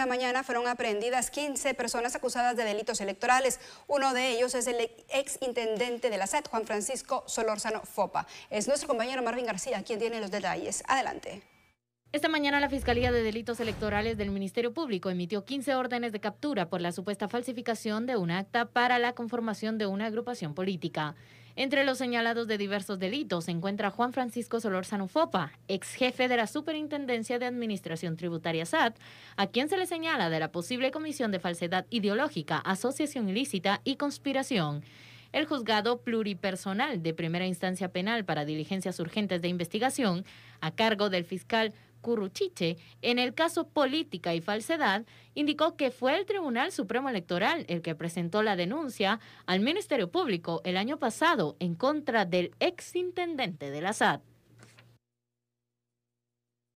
esta mañana fueron aprehendidas 15 personas acusadas de delitos electorales. Uno de ellos es el ex intendente de la SED, Juan Francisco Solórzano Fopa. Es nuestro compañero Marvin García quien tiene los detalles. Adelante. Esta mañana la Fiscalía de Delitos Electorales del Ministerio Público emitió 15 órdenes de captura por la supuesta falsificación de un acta para la conformación de una agrupación política. Entre los señalados de diversos delitos se encuentra Juan Francisco Solorzano Fopa, ex jefe de la Superintendencia de Administración Tributaria SAT, a quien se le señala de la posible comisión de falsedad ideológica, asociación ilícita y conspiración. El juzgado pluripersonal de primera instancia penal para diligencias urgentes de investigación, a cargo del fiscal Curruchiche en el caso Política y Falsedad, indicó que fue el Tribunal Supremo Electoral el que presentó la denuncia al Ministerio Público el año pasado en contra del exintendente de la SAT.